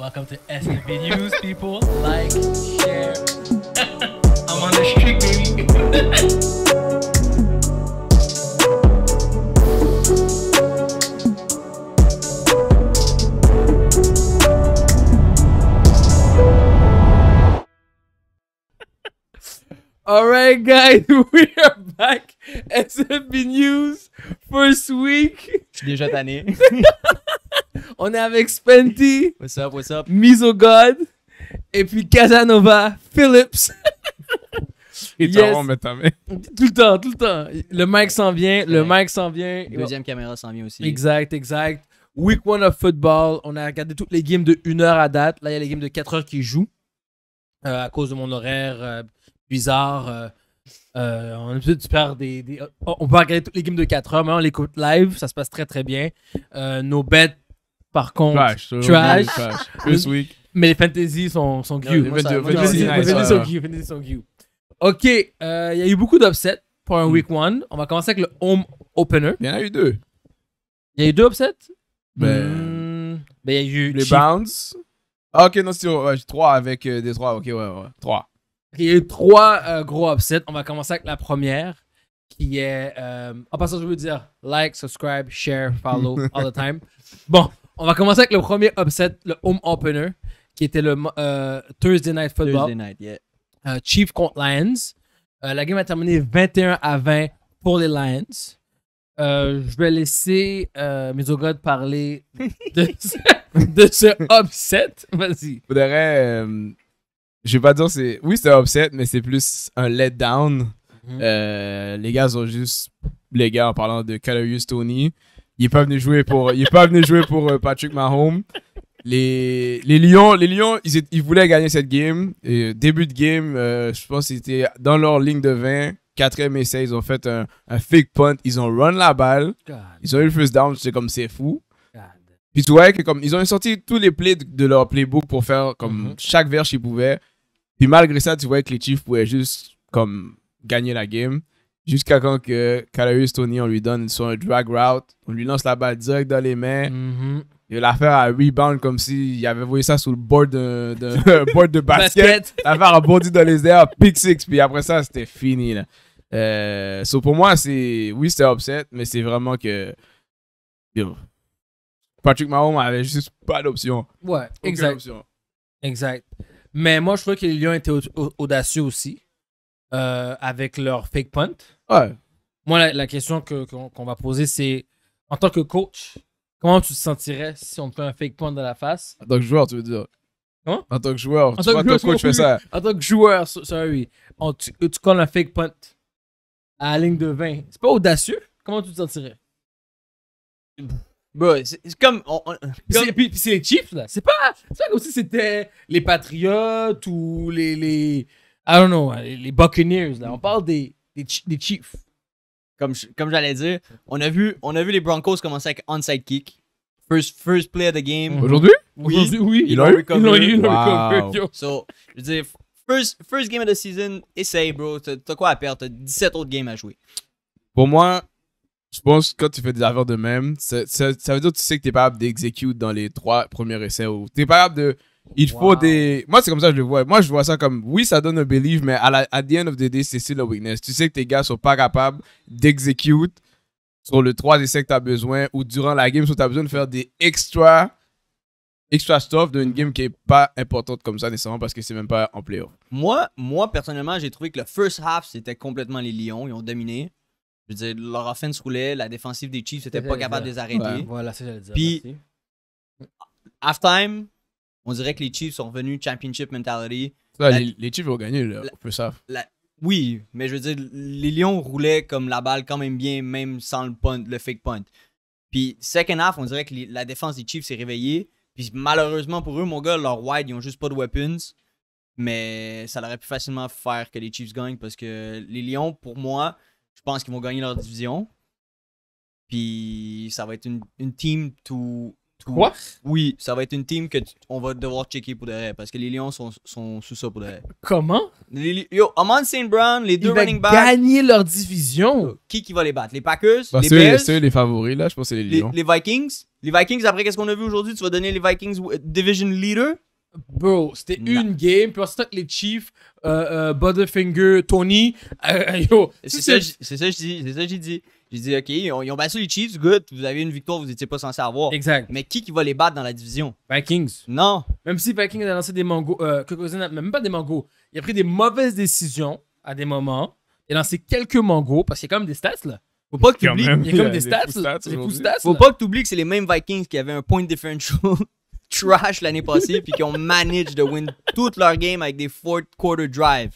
Welcome to STV News, people. Like, share. I'm on the street, baby. All right, guys, we are back. SFB News, first week. Je suis déjà tanné. On est avec Spenty. What's up, what's up? Mise God. Et puis Casanova, Phillips. Et yes. on ta main. Tout le temps, tout le temps. Le mic s'en vient, le mic s'en vient. Deuxième caméra s'en vient aussi. Exact, exact. Week one of football. On a regardé toutes les games de 1 heure à date. Là, il y a les games de 4 heures qui jouent. Euh, à cause de mon horaire euh, bizarre. Euh, on peut regarder toutes les games de 4 heures, mais on les écoute live. Ça se passe très, très bien. nos bêtes par contre, tu trash. trash. week. Mais les fantasy sont, sont les fantasy sont cute. Ok, euh, il y a eu beaucoup d'upsets pour un hmm. week one. On va commencer avec le home opener. Il y en a eu deux. Il y a eu deux upsets Ben. Hmm. Ben, il y a eu. Les Bounds. Ah, ok, non, c'est trois avec euh, des trois. Ok, ouais, ouais. Trois. Il y a eu trois euh, gros upsets. On va commencer avec la première qui est. Euh, en passant, je veux dire like, subscribe, share, follow all the time. Bon, on va commencer avec le premier upset, le home opener, qui était le euh, Thursday Night Football. Thursday Night, yeah. Euh, contre Lions. Euh, la game a terminé 21 à 20 pour les Lions. je vais laisser Mizogod parler de ce, upset. Vas-y. Faudrait. je vais pas dire c'est. Oui, c'est un upset, mais c'est plus un letdown. Mhm. les gars ont juste. Les gars, en parlant de Calorius Tony, il est pas venu jouer pour, il est pas venu jouer pour euh, Patrick Mahomes. Les, les Lions, les Lions, ils, ils voulaient gagner cette game. Et début de game, euh, je pense c'était dans leur ligne de 20. Quatrième essai, ils ont fait un, fake punt. Ils ont run la balle. Ils ont eu le first down. C'est comme, c'est fou. Puis tu vois que comme, ils ont sorti tous les plays de leur playbook pour faire comme mm-hmm. chaque verse qu'ils pouvaient. Puis malgré ça, tu vois que les Chiefs pouvaient juste comme gagner la game. Jusqu'à quand que Tony, on lui donne sur un drag route, on lui lance la balle direct dans les mains. Il mm-hmm. a Et l'affaire à rebound comme s'il avait voyé ça sur le bord de, de de basket. l'affaire a bondi dans les airs, pick six, puis après ça, c'était fini. Là. Euh, pour moi, c'est oui, c'était upset, mais c'est vraiment que Patrick Mahomes avait juste pas d'option. Ouais, exact. Exact. Mais moi, je crois que Lyon était audacieux aussi. Euh, avec leur fake punt. Ouais. Moi, la, la question qu'on va poser, c'est en tant que coach, comment tu te sentirais si on te fait un fake punt dans la face En tant que joueur, tu veux dire Comment En tant que joueur, en tant que, joueur, tu fais ça. En tant que joueur, sorry. On, tu, tu colles un fake punt à la ligne de 20. C'est pas audacieux Comment tu te sentirais Bon, c'est comme. Puis c'est les Chiefs, là. C'est pas, comme si c'était les Patriots ou les, les, I don't know, euh, les Buccaneers, là, on mm. parle des, des, Chiefs. Comme, comme j'allais dire, on a, vu, on a vu les Broncos commencer avec onside kick. First, first play of the game. Mm. Aujourd'hui? Oui. eu oui. Il a eu. Ils l'ont eu. So, je veux dire, first, first game of the season, essaye, bro. T'as quoi à perdre? T'as 17 autres games à jouer. Pour moi, je pense que quand tu fais des affaires de même, ça, ça, veut dire que tu sais que t'es pas capable d'exécuter dans les trois premiers essais ou t'es pas capable de il faut des. Moi, c'est comme ça que je le vois. Moi, je vois ça comme. Oui, ça donne un belief, mais à la à the end of the day, c'est still a weakness. Tu sais que tes gars sont pas capables d'exécute sur le 3 essais que tu as besoin ou durant la game, si tu as besoin de faire des extra, extra stuff d'une game qui est pas importante comme ça nécessairement parce que c'est même pas en playoff. Moi, moi, personnellement, j'ai trouvé que le first half, c'était complètement les Lions. Ils ont dominé. Je veux dire, leur offense roulait, la défensive des Chiefs n'était pas capable de les arrêter. Voilà, c'est j'allais dire. Puis, halftime, on dirait que les Chiefs sont revenus championship mentality. les, Chiefs vont gagner, là, peut ça. oui, mais je veux dire, les Lions roulaient comme la balle quand même bien, même sans le, punt, le fake punt. Puis, second half, on dirait que la défense des Chiefs s'est réveillée. Puis, malheureusement pour eux, mon gars, leur wide, ils ont juste pas de weapons. Mais ça leur aurait pu facilement faire que les Chiefs gagnent parce que les Lions, pour moi, je pense qu'ils vont gagner leur division. Puis ça va être une, team tout. Quoi? Oui, ça va être une team que on va devoir checker pour derrière parce que les Lions sont, sous ça pour derrière. Comment? Les Yo, Amon St. Brown, les deux running backs... ils ont gagner leur division. qui qui va les battre? Les Packers, les c'est Bears, c'est les favoris, là. Je pense que c'est les Lions. les Vikings? Les Vikings, après qu'est-ce qu'on a vu aujourd'hui? Tu vas donner les Vikings division leader? Bro, c'était une game. Puis ensuite, les Chiefs, euh, euh Butterfinger, Tony. Euh, yo, C'est ça, c'est c'est ça que j'ai dit. J'ai dit, OK, ils ont, battu les Chiefs, good. Vous avez une victoire, vous n'étiez pas censé avoir. Exact. Mais qui qui va les battre dans la division Vikings. Non. Même si Vikings a lancé des mangos, euh, même pas des mangos, il a pris des mauvaises décisions à des moments. Il a lancé quelques mangos, parce qu'il y a quand même des stats, là. Faut pas que tu oublies. Il y a quand même des stats. stats des Faut pas que tu oublies que c'est les mêmes Vikings qui avaient un point differential trash l'année passée puis qui ont managed de win toute leur game avec des fourth quarter drive.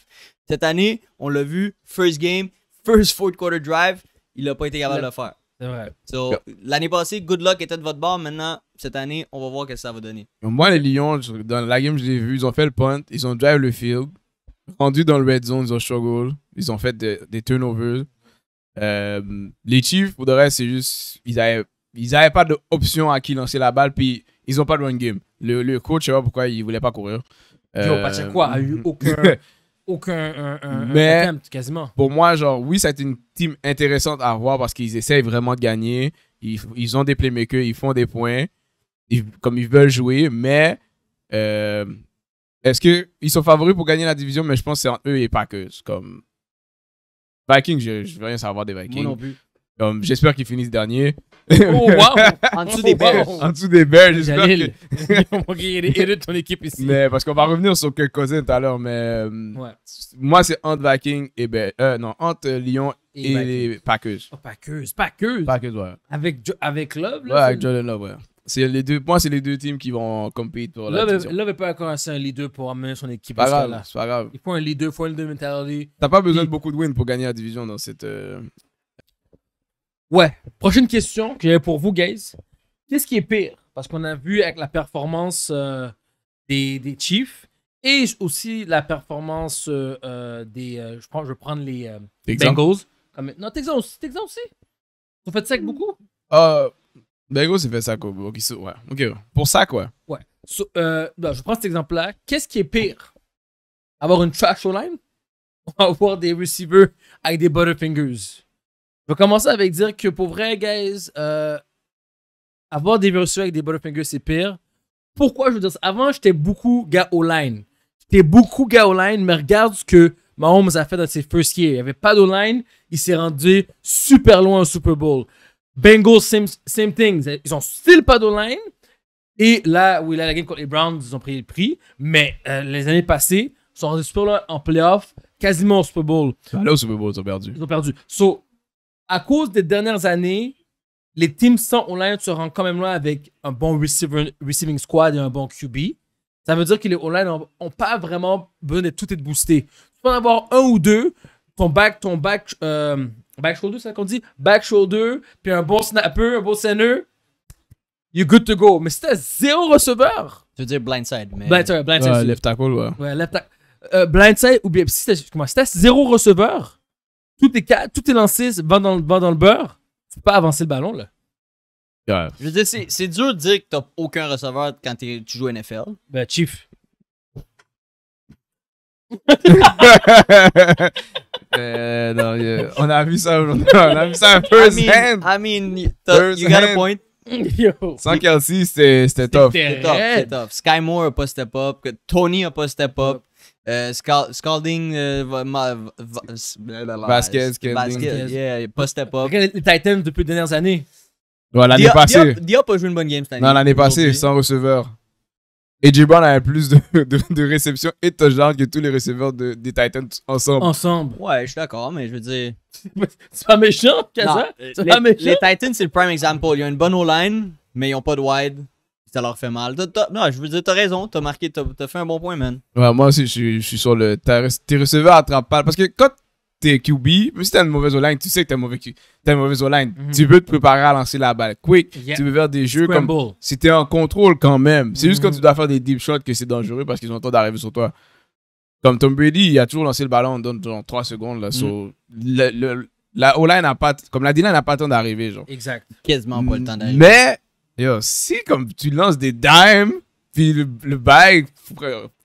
Cette année, on l'a vu, first game, first fourth quarter drive, il n'a pas été capable de le faire. L'année passée, Good Luck était de votre bord. Maintenant, cette année, on va voir ce que ça va donner. Moi, les Lions, dans la game, je l'ai vu. Ils ont fait le punt, ils ont drive le field. Rendu dans le red zone, ils ont struggle. Ils ont fait des, turnovers. Euh, les Chiefs, pour le reste, c'est juste. Ils n'avaient ils avaient pas d'option à qui lancer la balle. Puis, ils n'ont pas de run game. Le, coach, je sais pourquoi il voulait pas courir. euh, a eu euh, aucun. aucun un, Mais quasiment. Pour moi, genre, oui, c'est une team intéressante à voir parce qu'ils essayent vraiment de gagner. Ils, ils, ont des playmakers, ils font des points, comme ils veulent jouer. Mais euh, est-ce qu'ils sont favoris pour gagner la division? Mais je pense que c'est entre eux et Packers. Comme Vikings, je ne veux rien savoir des Vikings j'espère qu'ils finissent dernier. Oh, wow! En dessous oh, des Bears. En dessous des Bears, j'espère. Jalil, que... de ton équipe ici. Mais parce qu'on va revenir sur quelques Cousin tout à l'heure, mais euh, ouais. moi, c'est entre Viking et euh, non, entre Lyon et, Packers. Oh, Packers, Packers. Packers, ouais. Avec, avec Love, là? Ouais, avec Jordan Love, ouais. C'est les deux, moi, c'est les deux teams qui vont compétir pour Love, la Love n'est pas encore assez un leader pour amener son équipe pas grave, C'est pas grave. Il faut un leader, il faut un leader mentality. T'as pas besoin de beaucoup de wins pour gagner la division dans cette, euh, Ouais. Prochaine question que j'avais pour vous, guys. Qu'est-ce qui est pire? Parce qu'on a vu avec la performance euh, des, Chiefs et aussi la performance euh, euh, des. je, prends, je vais prendre les Bengals. Comme, non, Texans aussi. aussi. Vous faites ça avec beaucoup? Ah, Bengals, c'est fait ça. ouais. Ok, Pour ça, quoi. Ouais. Ben, je prends cet exemple-là. Qu'est-ce qui est pire? Avoir une trash line ou avoir des receivers avec des butterfingers? Je vais commencer avec dire que pour vrai, guys, euh, avoir des versions avec des Butterfingers, c'est pire. Pourquoi je veux dire ça? Avant, j'étais beaucoup gars line. J'étais beaucoup gars online, mais regarde ce que Mahomes a fait dans ses first years. Il n'y avait pas line, Il s'est rendu super loin au Super Bowl. Bengals, same, same thing. Ils ont still pas line. Et là, oui, a la game contre les Browns, ils ont pris le prix. Mais euh, les années passées, ils sont rendus super loin en playoff, quasiment au Super Bowl. Ben, là, au Super Bowl, ils ont perdu. Ils ont perdu. So, à cause des dernières années, les teams sans online se rendent quand même loin avec un bon receiving squad et un bon QB. Ça veut dire que les online n'ont pas vraiment besoin de tout être boosté. Tu peux en avoir un ou deux, ton back, ton back, euh, back shoulder, c'est ça qu'on dit? Back shoulder, puis un bon snapper, un bon center, you're good to go. Mais si t'as zéro receveur. Tu veux dire blindside, mais. Blindside, blindside. left tackle, ouais. Ouais, left tackle. Euh, blindside, ou bien si t'as, si t'as zéro receveur, tout est, lancé, va dans, le beurre. Tu peux pas avancer le ballon, là. Je veux dire, c'est dur de dire que t'as aucun receveur quand tu joues NFL. Ben, Chief. Euh, non, on a vu ça, on a vu ça un peu. I mean, I mean you, got a point. Yo. Sans Kelsey, c'était tough. C'était tough, Sky Moore a pas step up. Tony a pas step up. Euh, scalding euh, Vasquez, yeah, step up. Les Titans depuis les dernières années. Ouais, l'année passée. Dia n'a a joué une bonne game cette année. Non, l'année passée, sans receveur. Et Brown a plus de, de, de réceptions et de que tous les receveurs des Titans ensemble. Ensemble. Ouais, je suis d'accord, mais je veux dire. c'est pas méchant, Kaza? Euh, c'est pas Les Titans, c'est le prime example. Ils ont une bonne O-line, mais ils n'ont pas de wide ça leur fait mal. non, je veux dire, t'as raison, t'as marqué, t'as as fait un bon point, man. Ouais, moi aussi, je, suis sur le. T'es receveur attrape-balle. Parce que quand t'es QB, même si t'as une mauvaise O-line, tu sais que t'as mauvais, une mauvaise O-line. Mhm. Tu peux te préparer à lancer la balle quick. Tu peux faire des jeux comme. Si t'es en contrôle quand même. C'est juste quand mhm. tu dois faire des deep shots que c'est dangereux parce qu'ils ont le temps d'arriver sur toi. Comme Tom Brady, il a toujours lancé le ballon dans, dans 3 secondes. Là, mhm. la O-line n'a pas. Comme la D-line n'a pas le temps d'arriver. Exact. Quasiment pas le temps d'arriver. Mais Yo, si comme tu lances des dimes, puis le, le bail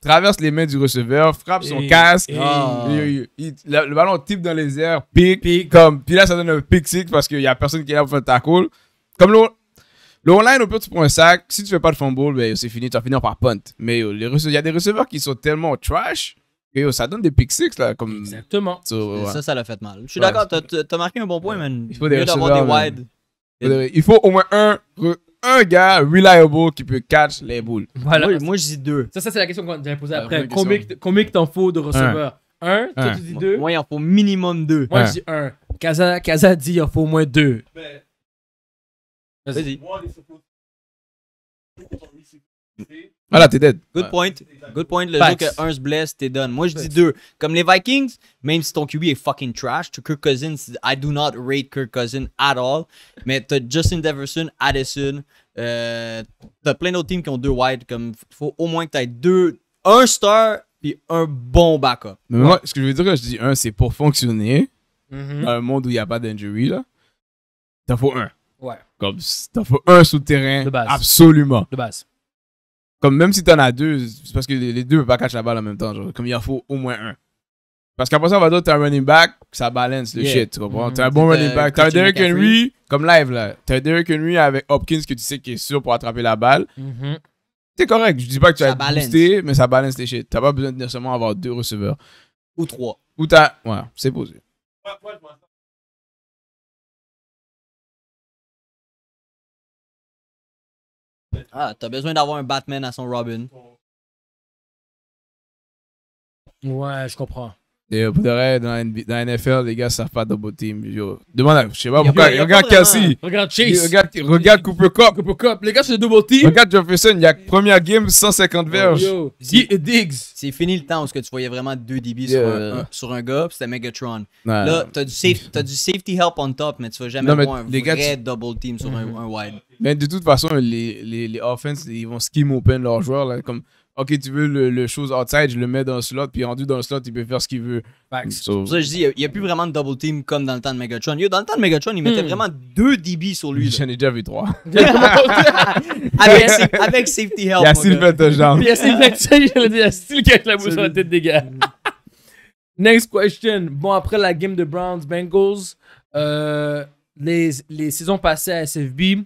traverse les mains du receveur, frappe son casque, le, ballon type dans les airs, pique, pique. comme puis là ça donne un pick six parce qu'il y a personne qui est là pour faire le tackle. Comme le, le online, au pire, tu prends un sac. Si tu fais pas de fumble, ben, c'est fini. Tu vas finir par punt. Mais il y a des receveurs qui sont tellement trash que ça donne des pick six. Là, comme... Exactement. Ça, ça l'a fait mal. Je suis d'accord. Tu as, marqué un bon point, man. Il faut des, receveurs, des wide. Il faut au moins un un gars reliable qui peut catch les boules. Moi, moi je dis deux. Ça, ça c'est la question qu'on de poser après. Combien, combien t'en faut de receveurs Un. tu dis deux Moi, il en faut minimum deux. Moi, je dis un. Kaza, dit il en faut au moins deux. Ben, Vas-y. Voilà, t'es dead. Good point. Good point. Le jour que un se blesse, t'es done. Moi, je dis deux. Comme les Vikings, même si ton QB est fucking trash, to Kirk Cousins, I do not rate Kirk Cousins at all. Mais t'as Justin Deverson, Addison. Euh, t'as plein d'autres teams qui ont deux wide. Comme faut au moins que t'aies deux. Un star, puis un bon backup. Mais moi, ce que je veux dire quand je dis un, c'est pour fonctionner mm-hmm. dans un monde où il n'y a pas d'injury, là. T'en faut un. Ouais. Comme t'en faut un sous terrain. De base. Absolument. De base. Comme même si t'en as deux, c'est parce que les deux peuvent pas catch la balle en même temps. Genre, comme il en faut au moins un. Parce qu'après ça, on va dire, t'as un running back, ça balance le shit, tu mm-hmm. T'as un bon running back. T'as un Derrick Henry, comme live là. T'as un Derrick Henry avec Hopkins que tu sais qui est sûr pour attraper la balle. C'est mm-hmm. correct. Je dis pas que tu ça as boosté, mais ça balance le shit. T'as pas besoin de nécessairement avoir deux receveurs. Ou trois. Ou t'as. Voilà, c'est posé. Ah, t'as besoin d'avoir un Batman à son Robin. Ouais, je comprends. Et euh, pour de dans, dans la NFL, les gars savent pas double team. Yo. Demande à, je sais pas pourquoi. regarde Cassie. Regarde Chase. Regarde, regarde Cooper Cup. Les gars, c'est double team. Regarde Jefferson. Il y a première game, 150 verges. Diggs. C'est fini le temps où que tu voyais vraiment deux DB sur, un, euh, sur, un gars. C'était Megatron. Là, tu du, as du safety help on top, mais tu ne vas jamais non, un vrai double team sur un, mhm. un, wide. Mais de toute façon, les, les, les offenses, ils vont skim open leurs joueurs. comme OK, tu veux le, le, chose outside, je le mets dans le slot, puis rendu dans le slot, il peut faire ce qu'il veut. C'est pour ça que je dis, il n'y a, plus vraiment de double team comme dans le temps de Megatron. Yo, dans le temps de Megatron, il mettait hmm. vraiment deux DB sur lui. J'en ai déjà vu trois. avec, avec, safety help. Il a Sylvain Touchdown. Il y a Sylvain Touchdown, il a Sylvain qui la boue sur la tête des gars. Next question. Bon, après la game de Browns-Bengals, euh, les, les saisons passées à SFB,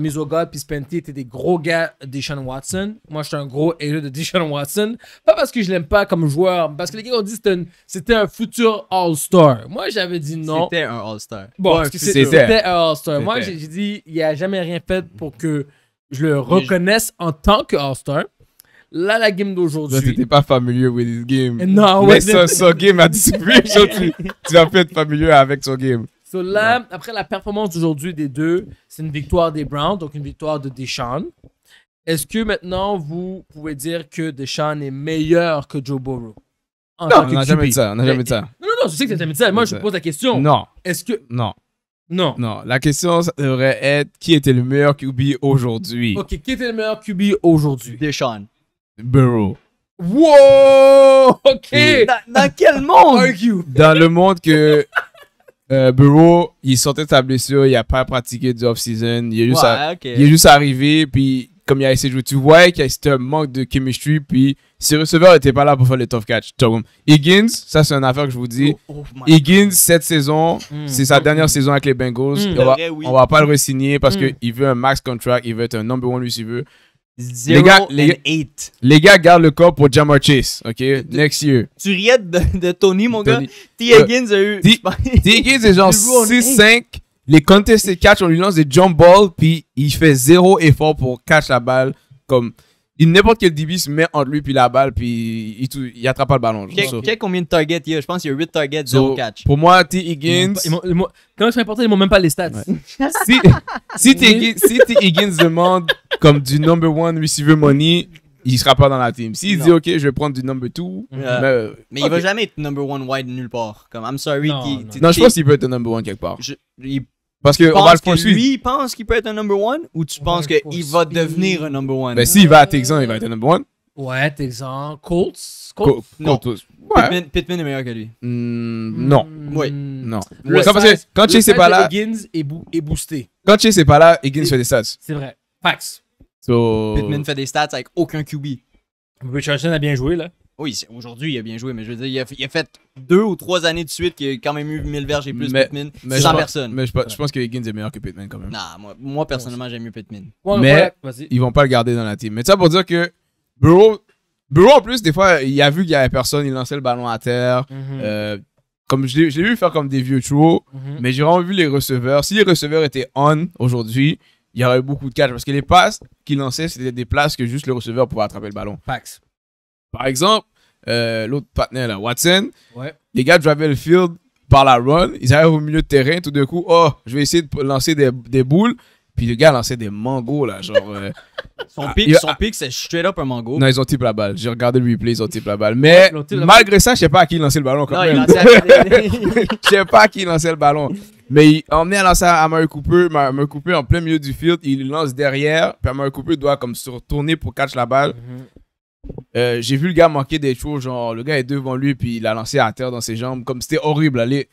euh, puis Spenty étaient des gros gars de Deshaun Watson. Moi, j'étais un gros hater de Deshaun Watson. Pas parce que je l'aime pas comme joueur, parce que les gars ont dit que c'était un futur All-Star. Moi, j'avais dit non. C'était un All-Star. Bon, c'était un All-Star. Moi, j'ai dit, il a jamais rien fait pour que je le reconnaisse en tant que All-Star. Là, la game d'aujourd'hui. Tu n'étais pas familier avec this game. Non, Mais son, game a disparu. tu, tu vas peut être familier avec son game après la performance d'aujourd'hui des deux, c'est une victoire des Browns, donc une victoire de Deshaun. Est-ce que maintenant vous pouvez dire que Deshaun est meilleur que Joe Burrow? non, on n'a jamais dit ça. On jamais ça. Non, non, non, je sais que t'as jamais dit ça. Moi, je te pose la question. Non. Est-ce que. Non. Non. Non, la question ça devrait être qui était le meilleur QB aujourd'hui. Ok, qui était le meilleur QB aujourd'hui Deshaun. Burrow. Wow! Ok! Dans, dans quel monde? Dans le monde que Euh, Bureau, il sortait de sa blessure, il a pas pratiqué du off-season. Il, est juste arrivé, puis comme il a essayé de jouer, tu vois qu'il y a un manque de chemistry, puis ses receveurs n'étaient pas là pour faire les tough catch. Higgins, ça c'est une affaire que je vous dis. Oh, oh Higgins, cette saison, hmm. c'est sa dernière hmm. saison avec les Bengals. Hmm. on, va, va pas le re-signer parce qu'il veut un max contract, il veut être un number one veut les gars, and les gars gardent le corps pour Jamar Chase, OK? Next year. Tu riais de, Tony, mon gars? T. Higgins a eu... T. Higgins est genre 6-5. Les contestés catch, on lui lance des jump balls, puis il fait zéro effort pour catch la balle. Comme n'importe quel DB se met entre lui puis la balle, puis il, il, attrape pas le ballon. Quel, quel combien de targets il y a Je pense qu'il y a 8 targets, 0 catch. Pour moi, T. Higgins. Quand ils quand c'est important, ils m'ont même pas les stats. si, si, T. Higgins demande comme du number one receiver money, il sera pas dans la team. S'il dit, OK, je vais prendre du number two... » mais, mais euh, il va jamais être number one wide nulle part. Comme, I'm sorry. Non, je pense qu'il peut être number one quelque part. Parce que, on va le poursuivre. lui, il pense qu'il peut être un number one ou tu penses qu'il va devenir un number one? Ben, s'il va à Texan, il va être un number one. Ouais, Texan. Colts? Colts? Colts. Ouais. Pittman, est meilleur que lui. Hmm, non. Hmm. Oui. Non. quand Chase n'est pas là. Higgins est, boosté. Quand Chase n'est pas là, Higgins fait des stats. C'est vrai. Facts. So... Pittman fait des stats avec aucun QB. Richardson a bien joué, là. Oui, aujourd'hui, il a bien joué, mais je veux dire, il a, a, fait deux ou trois années de suite qu'il a quand même eu 1000 verges et plus de Pittman. Mais sans personne. Mais je, pense que Higgins est meilleur que Pittman quand même. Non, moi, personnellement, j'aime mieux Pittman. mais ils vont pas le garder dans la team. Mais ça pour dire que Bureau, en plus, des fois, il a vu qu'il y avait personne, il lançait le ballon à terre. Mhm. Euh, comme j'ai vu faire comme des vieux chouos, mhm. mais j'ai vraiment vu les receveurs. Si les receveurs étaient on aujourd'hui, il y aurait eu beaucoup de catch parce que les passes qu'il lançait, c'était des places que juste le receveur pouvait attraper le ballon. Pax. Par exemple, euh, l'autre partenaire là, Watson. Les gars drivaient le field par la run. Ils arrivent au milieu de terrain. Tout d'un coup, oh, je vais essayer de lancer des, des boules. Puis les gars lançait des mangos, là, genre. Euh, son pic, son c'est straight up un mango. Non, ils ont type la balle. J'ai regardé le replay, ils ont type la balle. Mais malgré ça, je sais pas à qui lancer le ballon. Quand non, même. la Je sais pas à qui lançait le ballon. Mais il emmenait à lancer à Murray Cooper. Murray Cooper, en plein milieu du field, il lance derrière. Puis Murray Cooper doit comme se retourner pour catch la balle. Mhm. Euh, j'ai vu le gars manquer des choses, genre le gars est devant lui puis il a lancé à terre dans ses jambes, comme c'était horrible. Allez.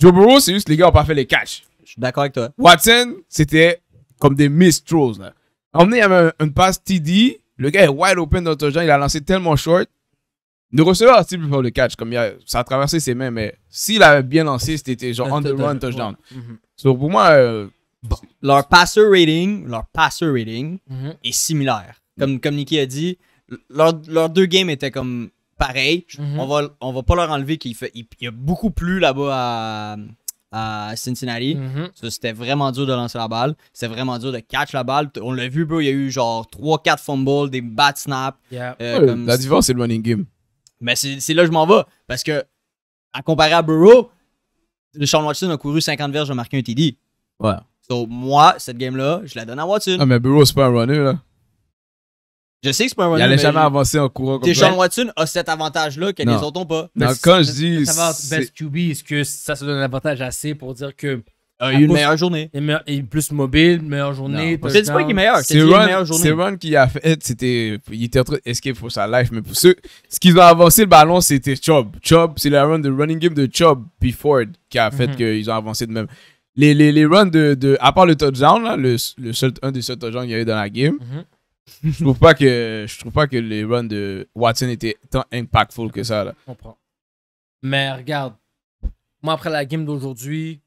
Joe Burrow, c'est juste les gars ont pas fait les catch Je suis d'accord avec toi. Watson, c'était comme des missed throws. Là. Emmené, il y avait une passe TD, le gars est wide open dans le touchdown il a lancé tellement short. Le receveur pas plus le catch, comme ça a traversé ses mains, mais s'il avait bien lancé, c'était genre on the run touchdown. Mm-hmm. pour moi, euh, leur passer rating, leur passer rating mm-hmm. est similaire. Comme, comme Nicky a dit, leurs deux games étaient comme pareils. Mhm. On va on va pas leur enlever qu'il fait il, y a beaucoup plus là-bas à, Cincinnati. Mhm. C'était vraiment dur de lancer la balle. C'était vraiment dur de catch la balle. On l'a vu, bro, il y a eu genre 3-4 fumbles, des bad snaps. Euh, la différence, c'est le running game. Mais c'est là que je m'en vais. Parce que, à comparer à Burrow, Sean Watson a couru 50 verges, j'ai marqué un TD. Ouais. Donc, moi, cette game-là, je la donne à Watson. Ah, mais Burrow, c'est pas un runner, là. Je sais que c'est pas un Il n'allait jamais avancer en courant comme Deshaun Watson a cet avantage-là que les autres n'ont pas. Non, quand je dis. ça best QB, est-ce que ça se donne un avantage assez pour dire que Il a eu une meilleure journée. il est, plus mobile, meilleure journée. Je te dis pas qu'il est meilleur, C'est une meilleure journée. c'est Run qui a fait, il était en train d'escape pour sa life, mais pour ceux, ce qu'ils ont avancé le ballon, c'était Chubb. Chubb, c'est le run de running game de Chubb, before qui a fait mhm. qu'ils ont avancé de même. Les, les, les runs de, de, à part le touchdown, là, le, seul, un des seuls touchdowns qu'il y a eu dans la game, mhm je trouve pas que je trouve pas que les runs de Watson étaient tant impactful que ça là. Je comprends. Mais regarde, moi après la game d'aujourd'hui,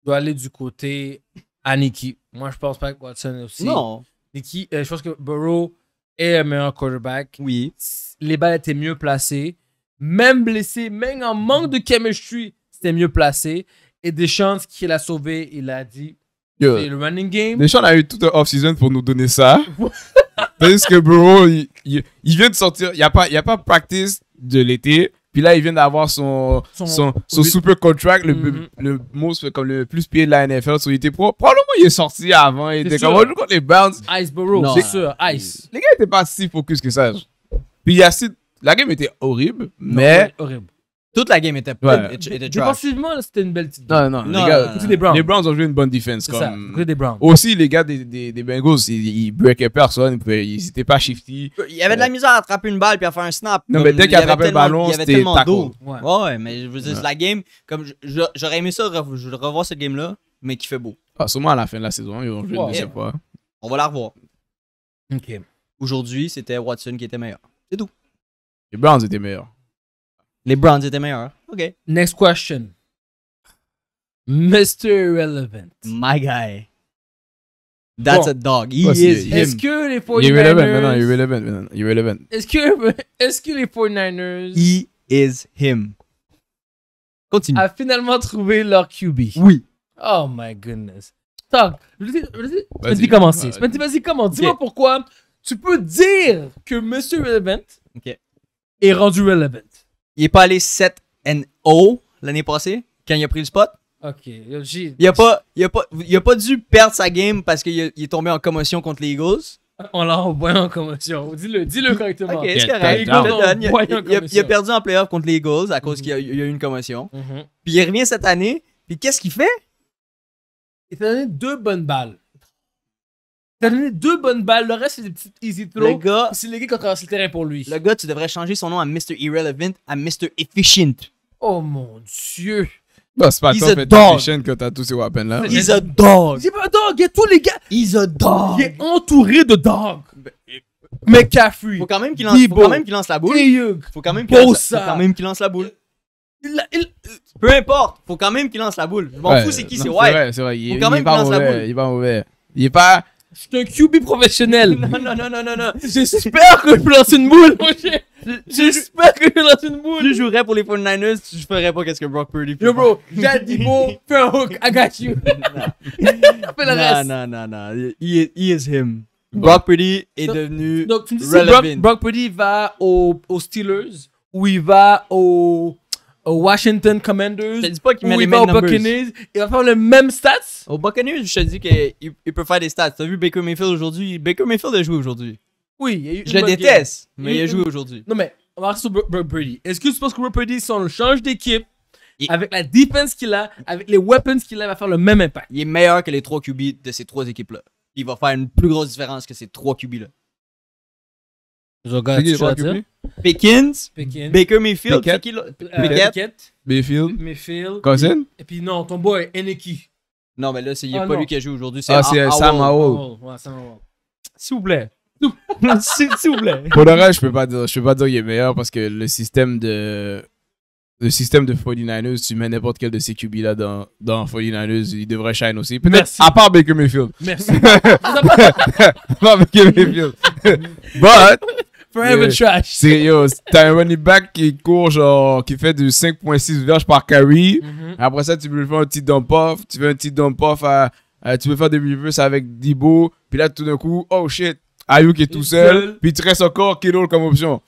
je dois aller du côté à Nicky Moi je pense pas que Watson aussi. Non. Nicky, euh, je pense que Burrow est un meilleur quarterback. Oui. Les balles étaient mieux placées, même blessé, même en manque de chemistry, c'était mieux placé. Et Deschamps qui l'a sauvé, il a dit. C'est le running game. Deschamps a eu toute loff season pour nous donner ça. Parce que, bro, il, vient de sortir. Il n'y a, pas, a pas practice de l'été. Puis là, il vient d'avoir son, son, super contract, le, le, mhm. comme le plus payé de la NFL. So, il e était pro. Probablement, il est sorti avant. Il était comme, on joue contre les Browns. Ice, bro. C'est sûr, Ice. Les gars n'étaient pas si focus que ça. Puis, il y a la game était horrible, mais. horrible. Toute la game était ouais. Je pense que c'était une belle petite. Non, non, les, Browns. ont joué une bonne défense. Comme... Ça, des Browns. Aussi, les gars des, Bengals, ils, ne breakaient personne, ils n'étaient pas shifty. Il y avait de la misère à attraper une balle puis à faire un snap. Non, mais dès qu'il attrapait le ballon, c'était taco. Ouais. ouais. mais je veux dire, la game, comme j'aurais aimé ça, je revoir cette game-là, mais qui fait beau. Ah, sûrement à la fin de la saison, ils ne sais pas. On va la revoir. OK. Aujourd'hui, c'était Watson qui était meilleur. C'est tout. Les Browns étaient meilleurs. Les Browns étaient meilleurs. OK. Next question. Mr. Irrelevant. My guy. That's a dog. He oh, is Est-ce que les 49ers... Irrelevant, non, non, irrelevant, non, irrelevant. Est-ce que, est que les 49ers... He is him. Continue. A finalement trouvé leur QB. Oui. Oh my goodness. Talk. Vas-y, commencer. Vas-y, comment? Dis-moi pourquoi tu peux dire que Mr. Relevant okay. est rendu relevant. Il n'est pas allé 7 0 l'année passée, quand il a pris le spot. OK. Il a, pas, il, a pas, il a pas dû perdre sa game parce qu'il est tombé en commotion contre les Eagles. On l'a envoyé en commotion. Dis-le -le correctement. OK, c'est correct. Il, a, perdu en playoff contre les Eagles à cause mhm. qu'il y a, eu une commotion. Mhm. Puis il revient cette année. Puis qu'est-ce qu'il fait? Il fait donner deux bonnes balles. T'as donné deux bonnes balles, le reste c'est des petites easy throws. Le gars, c'est le gars qui a traversé le terrain pour lui. Le gars, tu devrais changer son nom à Mr. Irrelevant à Mr. Efficient. Oh mon dieu. Bah, c'est pas He's toi, mais Efficient que t'as tous ces weapons là. He's a dog. pas a dog. Il y a tous les gars. He's a dog. Il est entouré de dogs. McCaffrey. Faut quand même qu'il lance, faut quand même qu'il lance la boule. Faut quand même qu'il lance, faut quand même qu'il lance la boule. peu importe, faut quand même qu'il lance la boule. Je m'en fous, c'est qui, c'est White. C'est vrai, c'est Il, faut quand même qu'il lance la boule. Il va pas mauvais. Il est pas. Je suis un QB professionnel. Non, non, non, non, non, non. J'espère que je peux lancer une boule. J'espère que je peux lancer une boule. Je jouerais pour les 49ers, Je ferais pas qu'est-ce que Brock Purdy fait. Yo, bro, dit beau, fais un hook, I got you. Non, non, non, non. He, is him. Brock Purdy est devenu donc, tu me dis relevant. Brock, Purdy va aux, aux Steelers ou il va aux au Washington Commanders. Je te dis pas qu'il met les mêmes Buccaneers. Il va faire le même stats. Au Buccaneers, je te dis qu'il peut faire des stats. T'as vu Baker Mayfield aujourd'hui? Baker Mayfield a joué aujourd'hui. Oui, il a eu Je le déteste, mais il, a joué aujourd'hui. Non, mais on va sur Brady. Est-ce que tu penses que Brock Brady, si on le change d'équipe, avec la defense qu'il a, avec les weapons qu'il a, va faire le même impact? Il est meilleur que les trois QB de ces trois équipes-là. Il va faire une plus grosse différence que ces trois QB-là gars, tu as dire? Pickens, Pickens, Baker Mayfield, Pickett, euh, Mayfield, Mayfield, Cousin. Et puis non, ton boy Eneki. Non, mais là, c'est ah, pas lui qui a joué aujourd'hui, c'est Ah, c'est Sam Howell. Sam Howell. S'il vous plaît. S'il vous plaît. Pour le reste, je peux pas je peux pas dire qu'il est meilleur parce que le système de le système de 49ers, tu mets n'importe quel de ces QB là dans, dans 49ers, il devrait shine aussi. peut à part Baker Mayfield. Merci. à part Baker Mayfield. But Forever trash. Sérieux, t'as un running back qui court, genre, qui fait du 5.6 verges par carry. Mm-hmm. Après ça, tu peux lui faire un petit dump-off. Tu fais un petit dump-off à, tu peux faire des reverse avec Dibo. Puis là, tout d'un coup, oh shit, Ayuk est tout seul. Puis tu restes qui encore Kittle comme option.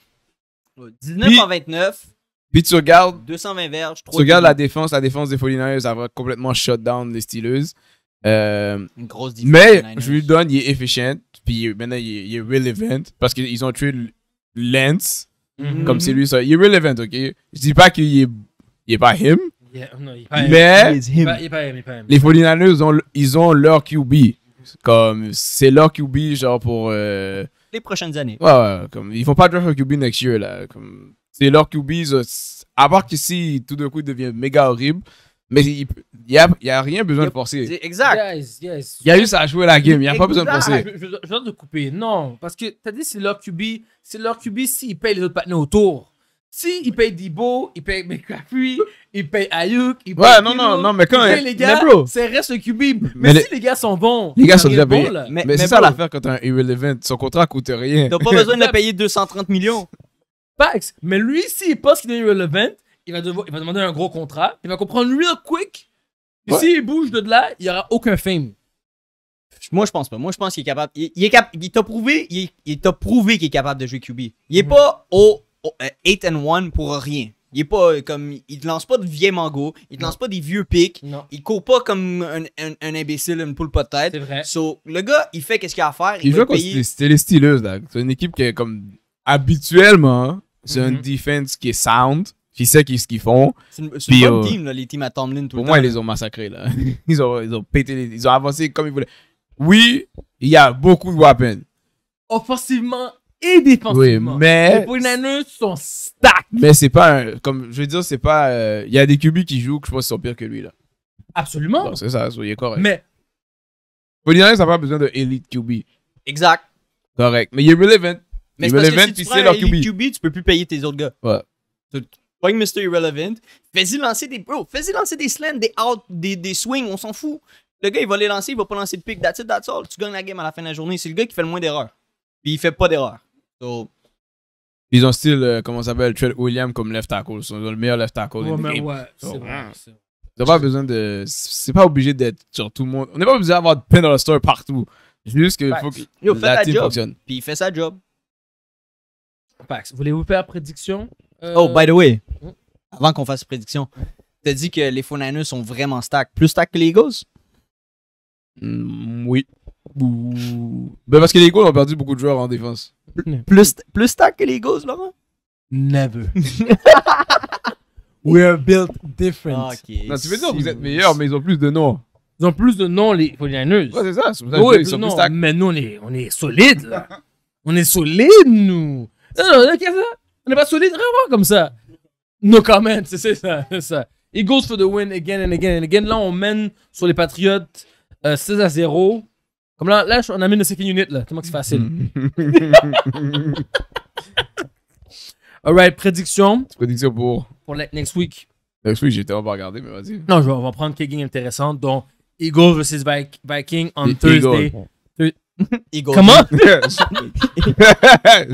19 en 29. Puis tu regardes. 220 verges, Tu regardes la défense. La défense des 49ers, ça va complètement shut down les Steelers. Euh, Une grosse différence. Mais je lui donne, il est efficient. Puis maintenant, il est, il est relevant. Parce qu'ils ont tué Lance, mhm. comme c'est lui, ça. Il est relevant, ok? Je dis pas qu'il est, est pas him. mais him. les 49ers, ont, ils ont leur QB. Comme, c'est leur QB, genre pour. Euh, les prochaines années. Ouais, ouais. Comme, ils vont pas draft un QB next year, là. Comme, c'est leur QB, à part que si, tout d'un coup, il devient méga horrible. Mais il n'y a, a rien besoin de forcer. Exact. Il y a juste à jouer la game. Il n'y a pas besoin de forcer. Je, viens de couper. Non. Parce que tu as dit c'est leur QB. C'est leur QB s'ils payent les autres partenaires autour. Si il paye Dibo, il paye McCaffrey, il paye Ayuk, il paye. Ouais, non, non, non, mais quand. Il paye les gars, c'est reste le QB. Mais, si les gars sont bons. Les gars sont déjà bons Mais, c'est ça l'affaire quand t'as un irrelevant. Son contrat coûte rien. T'as pas besoin de le payer 230 millions. Pax. Mais lui, s'il pense qu'il est irrelevant, il va, demander un gros contrat. Il va comprendre real quick. Et s'il bouge de là, il n'y aura aucun fame. Moi, je pense pas. Moi, je pense qu'il est capable. Il, t'a prouvé, il, prouvé qu'il est capable de jouer QB. Il n'est mhm. pas au, 8 euh, and 1 pour rien. Il est pas euh, comme. Il te lance pas de vieux mangos. Il te lance pas des vieux pics. Il Il court pas comme un, imbécile, une poule pas de tête. C'est vrai. le gars, il fait ce qu'il a à faire. Il, joue contre les, les C'est une équipe qui est comme habituellement. C'est un mhm. defense défense qui est sound. Ils savent ce qu'ils font. C'est une, bonne euh, team, les teams à Tomlin tout Pour moi, ils les ont massacrés. Là. ils, ont, ils ont pété, ils ont avancé comme ils voulaient. Oui, il y a beaucoup de weapons. Offensivement et Oui, défensivement. mais Les année, sont stack. mais c'est pas un, comme je veux dire, c'est pas. Euh, il y a des QB qui jouent que je pense qu'ils sont pires que lui là. Absolument. c'est ça, soyez correct. Mais Polinaire, ça n'a pas besoin de elite QB. Exact. Correct. Mais il est relevant. Mais si tu sais leur tu peux plus payer tes autres gars. Ouais. Pogne Mr. Irrelevant. Fais-y lancer des. Bro, fais-y lancer des outs, des out, des, des swings, on s'en fout. Le gars, il va les lancer, il va pas lancer de pick. That's it, that's all. Tu gagnes la game à la fin de la journée. C'est le gars qui fait le moins d'erreurs. Puis il fait pas d'erreurs. So, ils ont style, euh, comment ça s'appelle, Trent Williams comme left tackle. Ils sont le meilleur left tackle. Ouais, mais game. ouais, c'est vrai. Ah. pas besoin de. C'est pas obligé d'être sur tout le monde. On n'a pas besoin d'avoir de pin dans le store partout. Juste qu'il faut que la, team fonctionne. Puis il fait sa job. Pax, voulez-vous faire prédiction Oh, by the way, euh, hmm? avant qu'on fasse prédiction, t'as dit que les Fonanus sont vraiment stack. Plus stack que les Eagles? Hmm, oui. Ben, parce que les Eagles ont perdu beaucoup de joueurs en défense. Hmm. Plus, plus stack que les Eagles, Laurent? Never. We are built different. Ah, non, tu veux dire que vous êtes meilleurs, mais ils ont plus de noms. Ils ont plus de noms, les Fonanus. ers c'est ça. ils sont stack. mais nous, on est, on est solides, là. on est solides, nous. Non, non, qu'est-ce que ça? On n'est pas solide, rien comme ça. No comment, c'est ça, ça. Eagles for the win again and again and again. Là, on mène sur les Patriots euh, 16 à 0. Comme là, là, on a amène le second unit, là. que c'est facile. Alright, prédiction. Prédiction pour. Pour la, next week. Next week, j'étais pas regardé, mais vas-y. Non, on va prendre quelques games intéressantes, dont Eagles versus Vikings on Thursday. Eagle Comment? je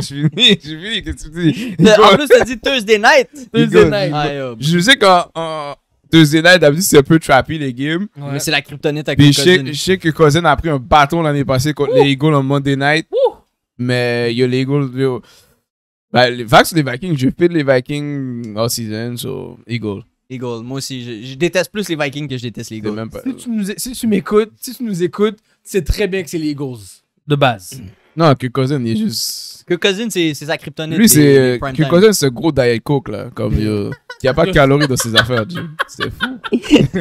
finis je suis qu'est-ce que tu dis? En plus, t'as dit Thursday night. Thursday night. Oh, je sais qu'en Thursday night, d'habitude, c'est un peu trappy les games. Mais c'est la kryptonite avec Cousin. Je sais que Cousin a pris un bâton l'année passée contre les Eagles en Monday night. Mais il y a les Eagles. Bah, les Vax les Vikings, je fais les Vikings all season, so Eagles. Eagles, moi aussi, je, déteste plus les Vikings que je déteste les Eagles. Même pas... Si tu m'écoutes, si tu nous écoutes, c'est très bien que c'est les Eagles, de base. Non, que cousin il est hmm. juste. que cousin c'est sa kryptonite. Lui, c'est. Kirk cousin c'est gros Diet Coke, là. Comme, Il n'y a pas de calories dans ses affaires, C'est fou.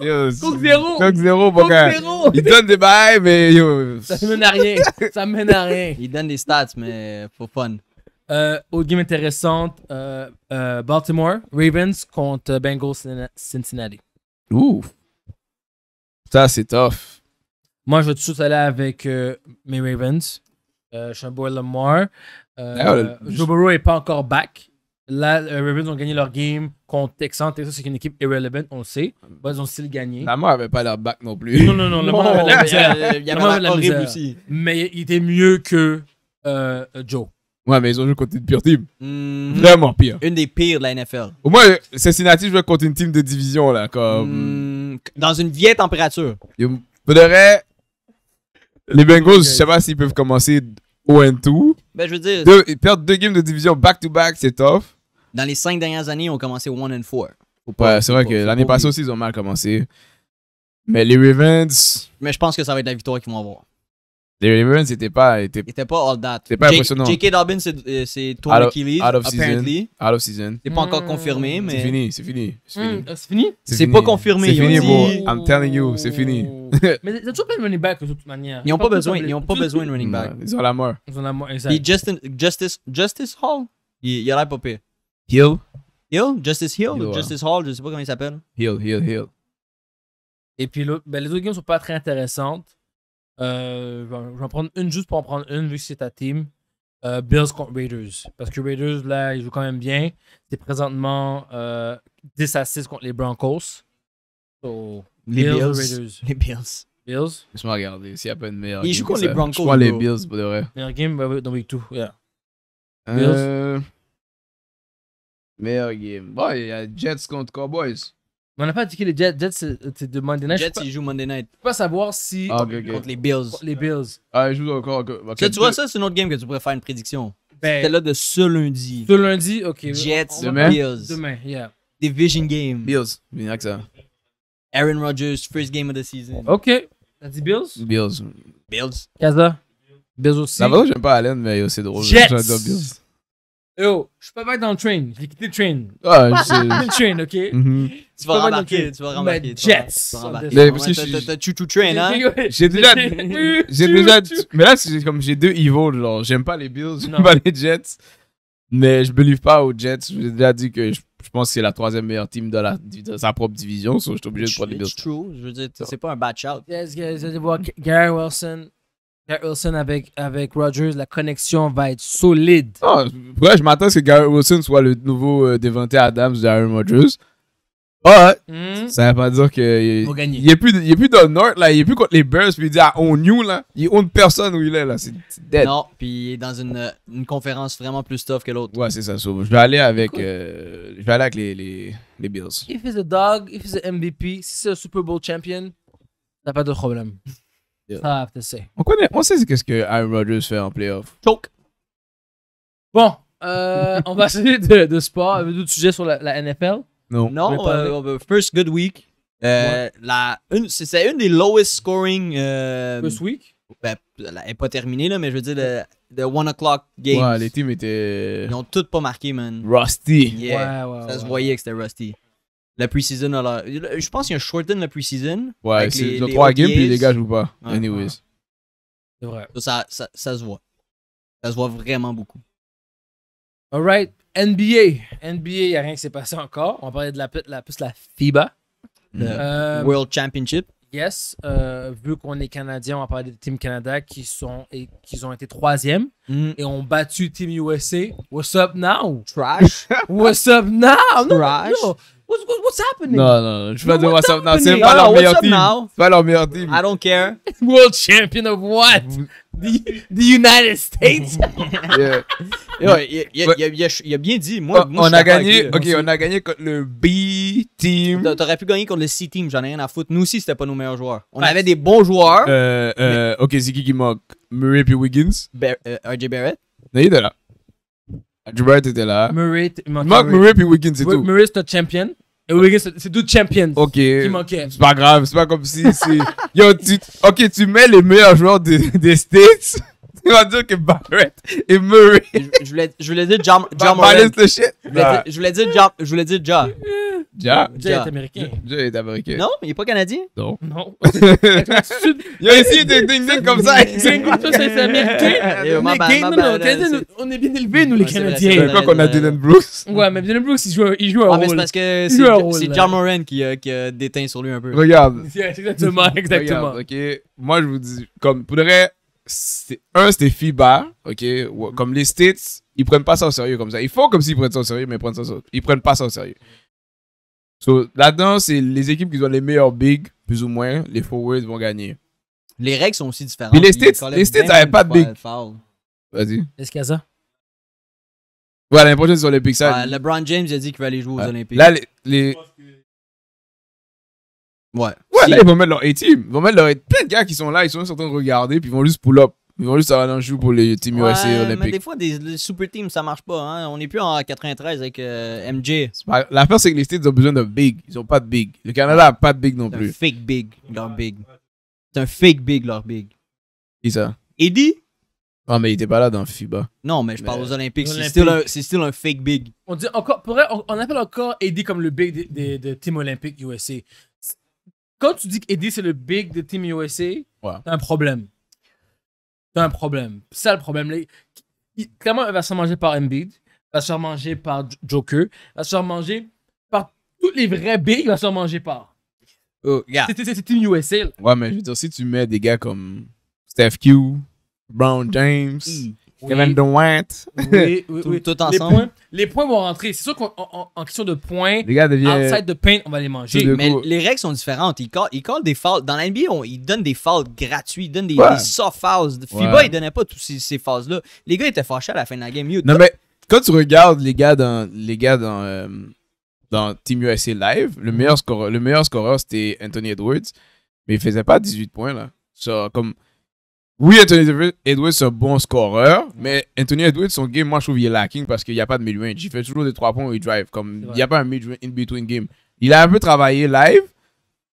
yo, Coke zéro. Coke zéro, gars. Il donne des bails, mais Ça Ça mène à rien. Ça mène à rien. Il donne des stats, mais pour fun. Euh, autre game intéressante, euh, euh, Baltimore Ravens contre Bengals Cincinnati. Ouh! Ça, c'est tough. Moi, je vais tout de suite aller avec euh, mes Ravens. Euh, je suis un boy Lamar. Euh, ah, Joe Burrow n'est pas encore back. Là, les euh, Ravens ont gagné leur game contre Texan. c'est une équipe irrelevant, on le sait. Mais ils ont still gagné. Lamar n'avait pas leur back non plus. Non, non, non. Lamar avait la misère. Il y avait la, la aussi. Mais il était mieux que Joe. Ouais, mais ils ont joué contre une pire team. Mhm. Vraiment pire. Une des pires de la NFL. Au moins, Cincinnati jouait contre une team de division, là. Comme... Mhm. Dans une vieille température. Il faudrait les Bengals, je sais pas s'ils peuvent commencer and 2 Ben, je veux dire. perdre deux games de division back-to-back, c'est tough. Dans les cinq dernières années, ils ont commencé 1-4. Ouais, c'est vrai que l'année passée aussi, ils ont mal commencé. Mais les Ravens. Mais je pense que ça va être la victoire qu'ils vont avoir. Les Ravens n'étaient pas. Étaient, pas all that. C'était pas impressionnant. J.K. Dobbins, c'est euh, tour qui Out of season. Out of season. C'est pas encore hmm. confirmé, mais. C'est fini, c'est fini. C'est fini. Hmm. Ah, c'est pas confirmé. C'est fini, bro. I'm telling you, c'est fini. mais ont toujours pas de running back, de toute manière. Ils n'ont pas, besoin, ils ont pas besoin de running back. ils ont la mort. Ils ont la mort, exact. Justice, Justice Hall, il, a l'air pas pire. Hill. Hill? Justice Hill? Justice Hall, je ne sais pas comment il s'appelle. Hill, Hill, Hill. Et puis, ben, les autres games sont pas très intéressantes. Euh, je vais en prendre une juste pour en prendre une vu que c'est ta team. Euh, Bills contre Raiders. Parce que Raiders, là, ils jouent quand même bien. C'est présentement 10 euh, à 6 contre les Broncos. les Bills, Bills. Les Bills. Bills. Laisse-moi regarder s'il n'y a pas une meilleure. Ils jouent contre les Broncos. Je crois les Bills, pour de vrai. Meilleure game dans Week 2, yeah. Bills. game. Bon, il y a Jets contre Cowboys on n'a pas indiqué les Jets. Jets, c'est de Monday Night. Jets, ils jouent Monday Night. Je peux pas savoir si. Ah, Contre les Bills. Les Bills. Ah, ils jouent encore. ok. tu vois, ça, c'est une autre game que tu pourrais faire une prédiction. Ben, C'était là de ce lundi. Ce lundi, ok. Jets, Demain? Bills. Demain, yeah. Division game. Bills. Il que ça. Aaron Rodgers, first game of the season. Ok. T'as dit Bills Bills. Bills. Kaza Bills aussi. Ça j'aime pas Allen, mais c'est drôle. Jets. Bills. Yo, je suis pas être dans le train. J'ai quitté le train. J'ai ah, je le train, ok? Tu vas rembarquer, tu vas rembarquer. Jets. Mais parce que t'as tu, tu train, hein? J'ai déjà. J'ai déjà. Mais là, c'est comme j'ai deux Ivo, genre. J'aime pas les Bills, j'aime pas les Jets. Mais je believe pas aux Jets. J'ai déjà dit que je, pense que c'est la troisième meilleure team de, la, de sa propre division, so je suis obligé de prendre les Bills. C'est true. Je veux dire, c'est pas un bad out. Yes, guys, Gary Wilson. Garrett Wilson avec, avec Rodgers, la connexion va être solide. Ah, je m'attends à ce que Garrett Wilson soit le nouveau euh, Devante Adams Aaron Rodgers. Ah, ça veut pas dire qu'il Il, plus, il est plus dans le Nord, là. Il est plus contre les Bears, puis il dit, on new, là. Il honte personne où il est, C'est dead. Non, puis il est dans une, euh, une conférence vraiment plus tough que l'autre. Ouais, c'est ça. je vais aller avec, euh, je vais aller avec les, les, Bills. If c'est a dog, if he's a MVP, si c'est un Super Bowl champion, t'as pas de problème. On, connaît, on sait ce que Aaron Rodgers fait en playoff. Choke. Bon, euh, on va essayer de, de sport. Avez-vous d'autres sujets sur la, NFL? Non. Non, euh, first good week. Euh, la, une, c'est, une des lowest scoring. first week? Ben, elle n'est pas terminée, là, mais je veux dire, le, the one o'clock game. Ouais, les teams étaient. Ils ont toutes pas marqué, man. Rusty. ouais, ça se voyait que c'était rusty la pre-season Je pense qu'il y a un shorten la pre-season. Ouais, c'est trois games puis il dégage ou pas. Anyways. C'est vrai. Ça, ça, ça, se voit. Ça se voit vraiment beaucoup. Alright. NBA. NBA, il n'y a rien qui s'est passé encore. On va parler de la, plus la FIBA. Mm. Euh, World Championship. Yes. Euh, vu qu'on est Canadien, on va parler de Team Canada qui, sont, qui ont été troisième mm. et ont battu Team USA. What's up now? Trash. What's up now? Trash. What's, what's happening? Non, non, non. Je pas dire « what's C'est pas leur ah, meilleur team. C'est pas leur meilleur team. I don't care. World champion of what? The, United States? yeah. Il a bien dit. Moi, oh, on a gagné. Ok, on a gagné contre le B team. T'aurais pu gagner contre le C team. J'en ai rien à foutre. Nous aussi, c'était pas nos meilleurs joueurs. On avait des bons joueurs. Euh, euh, ok, c'est qui qui manque? Murray puis Wiggins? RJ euh, Barrett? Non, il est là. Dubai était là. Murray, Mark Murray puis Wiggins, c'est tout. Murray, c'est champion. Et Wiggins, c'est tout champion. Ok. Qui manquait. C'est pas grave, c'est pas comme si. Yo, tu, ok, tu mets les meilleurs joueurs de, des States Il va dire que Barrett et Murray. Je, voulais, je voulais dire John Moran. Je voulais, dire, je voulais dire John. Je voulais dire Ja. Ja. Ja est américain. Ja est américain. Non, il n'est pas canadien. Non. Non. il a essayé de ding ding comme ça. Ding ça c'est américain. Oh, on est bien élevés nous les Canadiens. C'est quoi qu'on a Dylan Bruce. Ouais, mais Dylan Bruce, il joue il joue un rôle. Ah, c'est parce que c'est John Moran euh, qui a déteint sur lui un peu. Regarde. Exactement, exactement. Ok, moi je vous dis comme pourrait un, c'était FIBA, ok? Comme les States, ils prennent pas ça au sérieux comme ça. Ils font comme s'ils prennent ça au sérieux, mais ils prennent, ils prennent pas ça au sérieux. So, là-dedans, c'est les équipes qui ont les meilleurs big, plus ou moins, les forwards vont gagner. Les règles sont aussi différentes. Mais les States, les States n'avaient pas de big. Vas-y. est ce qu'il y a ça? Ouais, l'année c'est sur les Olympiques. LeBron James a dit qu'il va jouer aux Olympiques. Là, les, Ouais. Ouais, ils vont ben, mettre leur A-team. Ils vont mettre leur a Plein de gars qui sont là, ils sont en train de regarder, puis ils vont juste pull up. Ils vont juste aller dans le jeu pour les team USA olympiques. Mais des fois, des les super teams, ça marche pas. Hein. On n'est plus en 93 avec euh, MJ. La L'affaire, c'est que les States ont besoin de big. Ils ont pas de big. Le Canada a pas de big non plus. un fake big, leur big. C'est un fake big, leur big. Qui ça? Eddie? Non, ah, mais il était pas là dans FIBA. Non, mais je parle aux Olympiques. C'est still, un fake big. On, dit encore, on, appelle encore Eddie comme le big des Team Olympique USA quand tu dis que Eddie c'est le big de Team USA, t'as un problème. T'as un problème. C'est ça le problème. Il... clairement, elle va se faire manger par Embiid, va se faire manger par Joker, va se faire manger par tous les vrais bigs, va se faire manger par. Oh, C'est Team USA. Ouais, mais je veux dire, si tu mets des gars comme Steph Q, Brown James, mm. Oui. Kevin Durant. Oui, tout, ensemble. Les points, vont rentrer. C'est sûr qu'en question de points, outside de paint, on va les manger. Mais les règles sont différentes. Ils callent il call des fouls. Dans l'NBA, ils donnent des fouls gratuits. Ils donnent des, soft fouls. FIBA, ouais. ils donnaient pas tous ces, ces fouls-là. Les gars étaient fâchés à la fin de la game. non, mais quand tu regardes les gars dans, les gars dans, euh, dans Team USA Live, le meilleur scoreur, scoreur c'était Anthony Edwards. Mais il ne faisait pas 18 points, là. Ça comme oui, Anthony Edwards, est un bon scoreur, mais Anthony Edwards, son game, moi, je trouve qu'il est lacking parce qu'il n'y a pas de mid-range. Il fait toujours des trois points où il drive. Comme il n'y a pas un mid-range in-between game. Il a un peu travaillé live,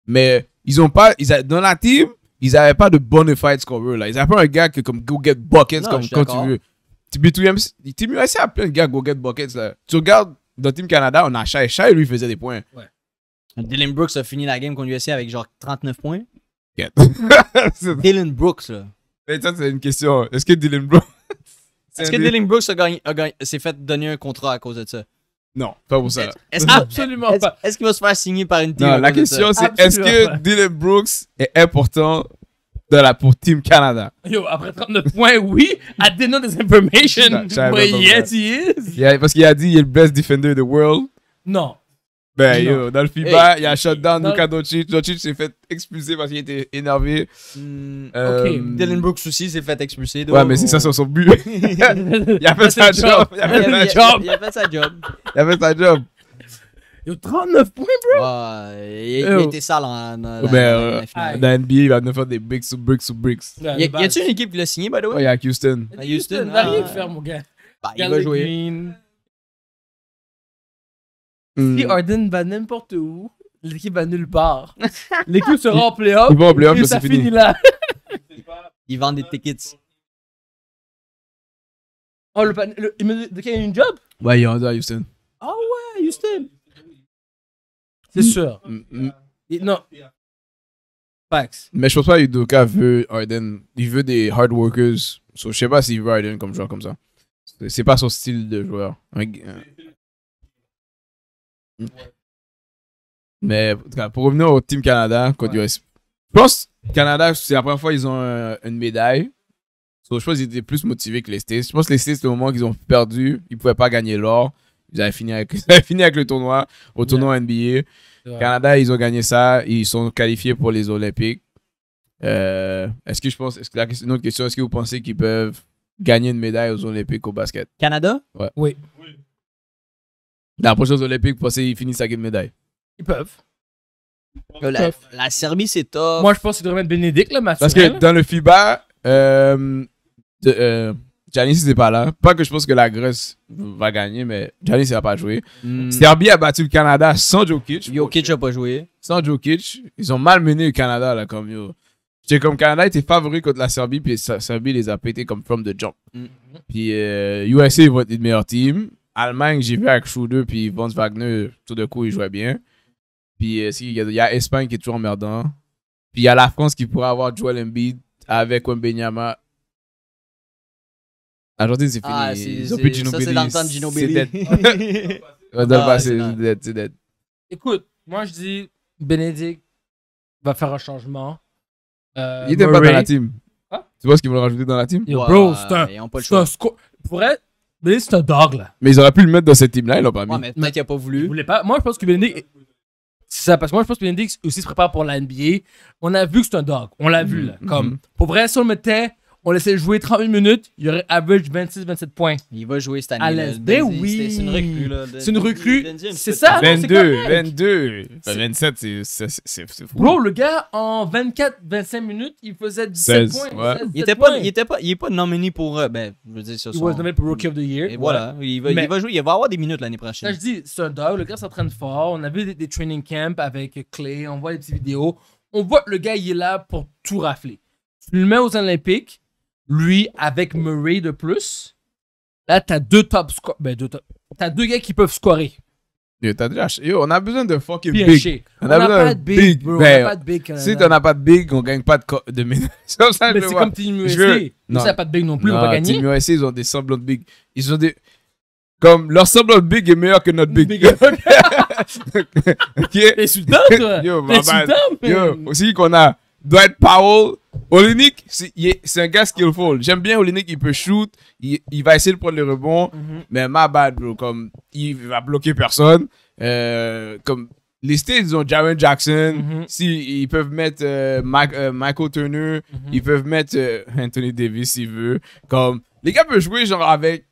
mais ils ont pas. Ils dans la team, ils n'avaient pas de bonne fight scorer. Là. Ils n'avaient pas un gars que, comme go get buckets comme quand tu veux. Team USA a plein de gars go get buckets. Là. Tu regardes dans Team Canada, on a Shai. Shai, lui, faisait des points. Dylan Brooks a fini la game contre USA avec genre 39 points. Yeah. Dylan Brooks, là. Mais ça, c'est une question. Est-ce que Dylan Brooks. Est-ce que Dylan Brooks s'est fait donner un contrat à cause de ça? Non, pas pour ça. Absolument pas. Est-ce qu'il va se faire signer par une team? Non, la question c'est est-ce que Dylan Brooks est important la, pour Team Canada? Yo, après 39 points, oui. I didn't know this information. But yes, he is. parce qu'il a dit il est le best defender in the world. Non. Ben, yo, dans le FIBA, il hey, y a shutdown Luka Doncic. Doncic s'est fait expulser parce qu'il était énervé. Mm, euh, Dylan Brooks aussi s'est fait expulser. Ouais, mais c'est ça sur son but. il a fait sa job. Il a fait sa job. Il a fait sa job. Il a fait sa job. Yo, 39 points, bro! Ouais, il, il était sale en, ben, euh, la, NBA, il va nous faire des bricks sur bricks sous bricks. y a il une équipe qui l'a signé, by the way? Ouais, il y a Houston. Ah, Houston, ah. va rien faire, mon gars. Bah, il va jouer. Si hmm. Arden va n'importe où, l'équipe va nulle part. L'équipe sera en playoff. off va ça finit là. Ils vendent des tickets. Oh, le, pan... qu'il qu'il a une job Ouais, il y en a à Houston. Ah ouais, Houston. C'est sûr. Hmm, hmm. non. Facts. Mais je pense pas que veut Arden. Il veut des hard workers. je sais pas s'il veut Arden comme joueur comme ça. C'est pas son style de joueur. Mais pour revenir au Team Canada je pense que Canada, c'est la première fois qu'ils ont euh, une médaille. je pense qu'ils étaient plus motivés que les States. Je pense que les States, le moment qu'ils ont perdu, ils ne pouvaient pas gagner l'or. Ils avaient fini avec, avec le tournoi, au tournoi NBA. Canada, ils ont gagné ça. Ils sont qualifiés pour les Olympiques. Euh, est-ce que je pense, est-ce que la question, une autre question, est-ce que vous pensez qu'ils peuvent gagner une médaille aux Olympiques au basket? Canada? Ouais. oui. Dans les olympique Olympiques, pour qu'ils finissent avec une médaille. Euh, ils peuvent. La, Serbie, c'est top. Moi, je pense qu'ils devraient mettre Bénédicte, là, Parce que dans le FIBA, euh, euh pas là. Pas que je pense que la Grèce va gagner, mais Giannis n'a pas joué. Hmm. Serbie a battu le Canada sans Jokic. Jokic n'a pas joué. Sans Jokic. Ils ont mal mené le Canada, là, comme yo. comme Canada était favori contre la Serbie, puis la Serbie les a pété comme from the jump. Hmm. Puis USA, ils vont être le meilleur team. Allemagne, j'ai vu avec Schroeder puis Von Wagner, tout de coup, il jouait bien. Puis euh, il y, a Espagne qui est toujours emmerdant. Puis il y a la France qui pourrait avoir Joel Embiid avec Wembenyama. Aujourd'hui, c'est fini. Ah, Ils ont plus Ça, c'est l'entente de C'est dead. c'est dead. Écoute, moi, je dis Bénédicte va faire un changement. Euh, il était pas dans la team. Tu vois ce qu'ils vont rajouter dans la team? Yo, bro, c'est un, Pour Benedict, c'est un dog, là. Mais ils auraient pu le mettre dans cette team-là, ils l'ont pas mis. Ouais, mais peut-être a pas voulu. Il voulait pas. Moi, je pense que Benedict. C'est ça, parce que moi, je pense que Benedict aussi se prépare pour la NBA. On a vu que c'est un dog. On l'a vu, mhm. là. Comme, mhm. pour vrai, si on le mettait on laissait jouer 30 minutes, il aurait average 26-27 points. Il va jouer cette année. ben oui. C'est une recrue. là. C'est une recrue. C'est ça, 22, 22. 27, c'est fou. Bro, le gars, en 24-25 minutes, il faisait 17 points. il était pas, il pas, il est pas nominé pour, euh, ben, je veux dire, soir. Il pour Rookie of the Year. voilà. Il, va, il va jouer, il va avoir des minutes l'année prochaine. Là, je dis, c'est un dog, le gars s'entraîne fort. On a vu des, training camps avec Clay, on voit les petites vidéos. On voit que le gars, il est là pour tout rafler. Tu le mets aux Olympiques, lui avec Murray de plus. Là, t'as deux top Ben, deux top. T'as deux gars qui peuvent scorer. Yo, t'as déjà Yo, on a besoin de fucking big. On, on a, pas de big, bro. on n'a ben, pas de big. Euh, si t'en as pas de big, on gagne pas de, de Mais c'est comme Team USA. Si pas de big non plus, non, on va gagner. Team USA, ils ont des semblants de big. Ils ont des. Comme leur semblant de big est meilleur que notre big. big. ok. T'es toi. Yo, T'es soudain, Yo, aussi qu'on a Dwight Powell, Olinik, c'est un gars skillful J'aime bien Olinik, il peut shoot, il, va essayer de prendre le rebond, mhm. mais my bad, bro, comme il va bloquer personne. Euh, comme les States, ont Jaron Jackson, mhm. si, ils peuvent mettre euh, euh, Michael Turner, mhm. ils peuvent mettre Anthony Davis s'il veut. Comme les gars peuvent jouer genre avec,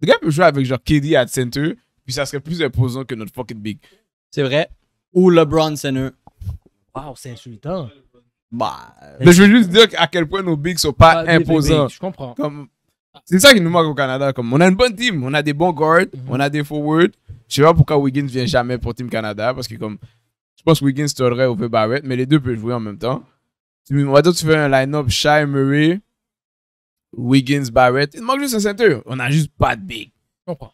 les gars peuvent jouer avec genre KD à center, puis ça serait plus imposant que notre fucking big. C'est vrai. Ou LeBron center. Wow, c'est insultant. Bah, mais je veux juste dire à quel point nos bigs sont pas, bah, imposants. je comprends. c'est ça qui nous manque au Canada. Comme, on a une bonne team, on a des bons guards, mhm. on a des forwards. Je sais pas pourquoi Wiggins vient jamais pour Team Canada parce que comme je pense que Wiggins tournerait au Barrett, mais les deux peuvent jouer en même temps. Tu, on va dire tu fais un line-up Shai Murray, Wiggins, Barrett. Il manque juste un centre On a juste pas de big. Je comprends.